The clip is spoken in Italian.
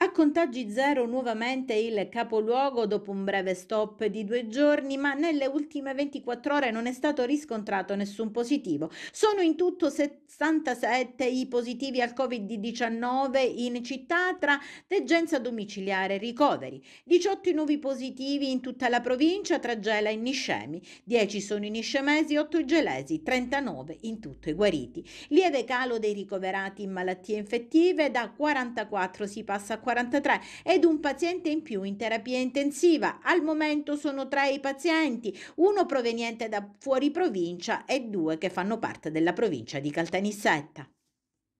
A contagi zero nuovamente il capoluogo dopo un breve stop di due giorni, ma nelle ultime 24 ore non è stato riscontrato nessun positivo. Sono in tutto 67 i positivi al Covid-19 in città tra degenza domiciliare e ricoveri, 18 nuovi positivi in tutta la provincia tra Gela e Niscemi, 10 sono i niscemesi, 8 i gelesi, 39 in tutto i guariti. Lieve calo dei ricoverati in malattie infettive, da 44 si passa a 43 ed un paziente in più in terapia intensiva. Al momento sono tre i pazienti, uno proveniente da fuori provincia e due che fanno parte della provincia di Caltanissetta.